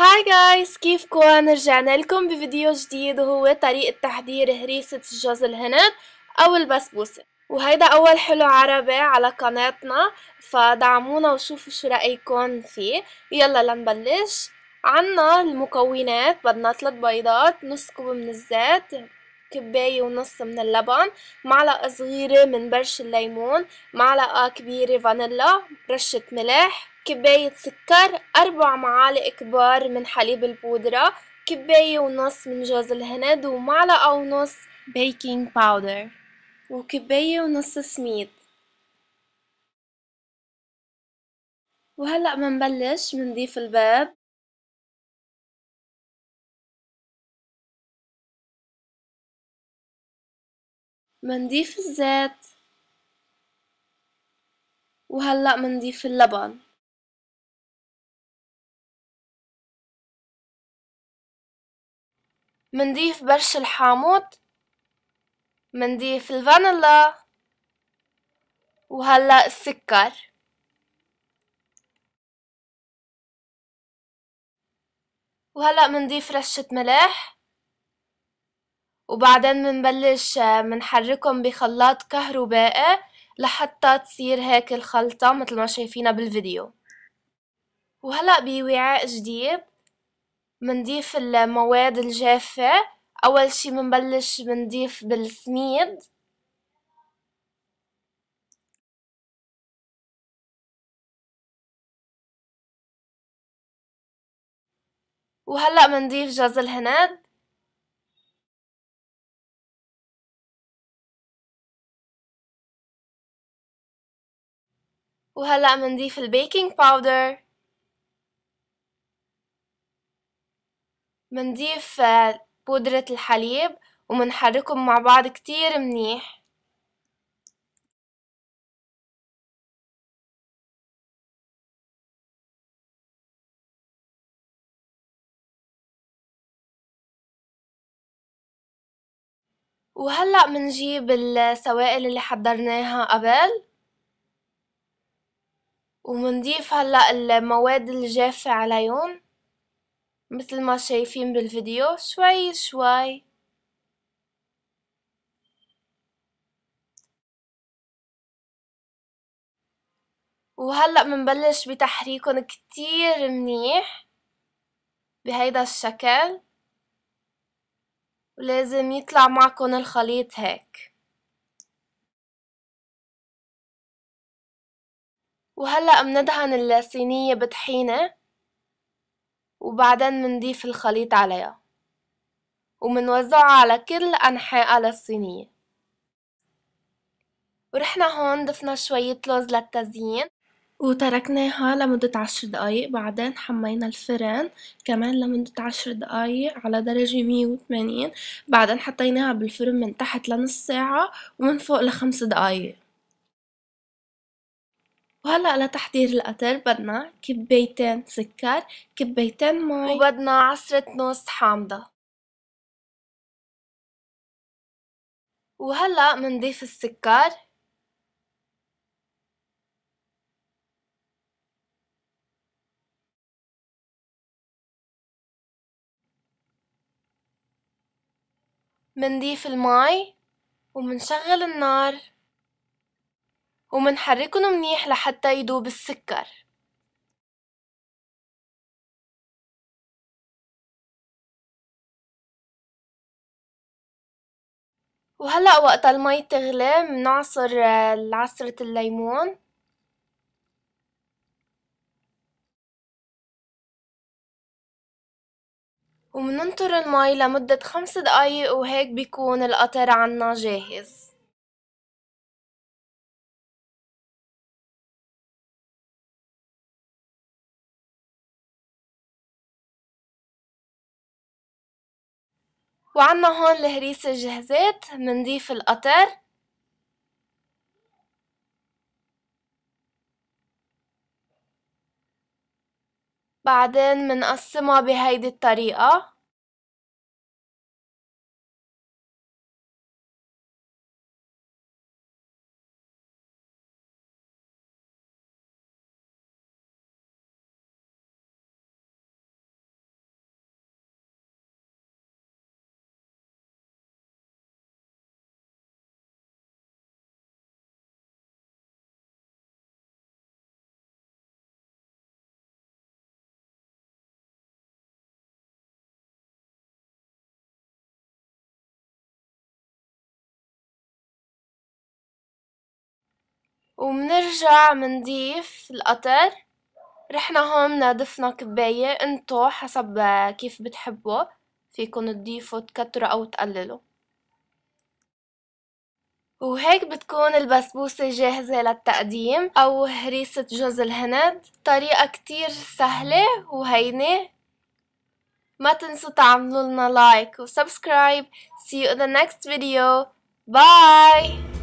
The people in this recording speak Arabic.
هاي جايز كيفكم رجعنا لكم بفيديو جديد وهو طريقة تحضير هريسة الجوز الهند أو البسبوسة وهيدا أول حلو عربي على قناتنا فدعمونا وشوفوا شو رأيكم فيه يلا لنبلش عنا المكونات بدنا ثلاث بيضات نص كوب من الزيت كباية ونص من اللبن معلقة صغيرة من برش الليمون معلقة كبيرة فانيلا رشة ملح كباية سكر أربع معالق كبار من حليب البودرة كباية ونص من جوز الهند ومعلقة ونص بيكنج باودر وكباية ونص سميد وهلأ منبلش منضيف الباب منضيف الزيت وهلأ منضيف اللبن منضيف برش الحامض منضيف الفانيلا وهلا السكر وهلا منضيف رشة ملح وبعدين منبلش آه، منحركهم بخلاط كهربائي لحتى تصير هيك الخلطة مثل ما شايفينها بالفيديو وهلا بوعاء جديد منضيف المواد الجافة أول شي منبلش منضيف بالسميد وهلأ منضيف جوز الهند وهلأ منضيف البيكنج باودر بنضيف آه، بودرة الحليب ومنحركهم مع بعض كتير منيح وهلأ منجيب السوائل اللي حضرناها قبل ومنضيف هلأ المواد الجافة عليهم مثل ما شايفين بالفيديو شوي شوي وهلأ منبلش بتحريكهم كتير منيح بهيدا الشكل ولازم يطلع معكن الخليط هيك وهلأ مندهن اللاسينية بطحينة وبعدين منضيف الخليط عليها ومنوزعه على كل على للصينية ورحنا هون ضفنا شوية لوز للتزيين وتركناها لمدة عشر دقايق بعدين حمينا الفرن كمان لمدة عشر دقايق على درجة مية وتمانين بعدين حطيناها بالفرن من تحت لنص ساعة ومن فوق لخمس دقايق وهلا لتحضير القطر بدنا كبايتين سكر كبيتين مي وبدنا عصرة نص حامضة وهلا منضيف السكر منضيف المي ومنشغل النار ومنحركن منيح لحتى يذوب السكر وهلأ وقت المي تغلي منعصر آه، عصرة الليمون ومننطر المي لمدة خمس دقايق وهيك بيكون القطر عنا جاهز وعنا هون الهريسة جهزت منضيف القطر بعدين منقسمها بهيدي الطريقة وبنرجع منضيف القطر رحنا هون نضفنا كباية انتو حسب كيف بتحبوا فيكن تضيفوا تكتروا او تقللوا وهيك بتكون البسبوسة جاهزة للتقديم أو هريسة جوز الهند طريقة كتير سهلة وهينة ما تنسوا تعملوا لنا لايك وسبسكرايب see you in the next video bye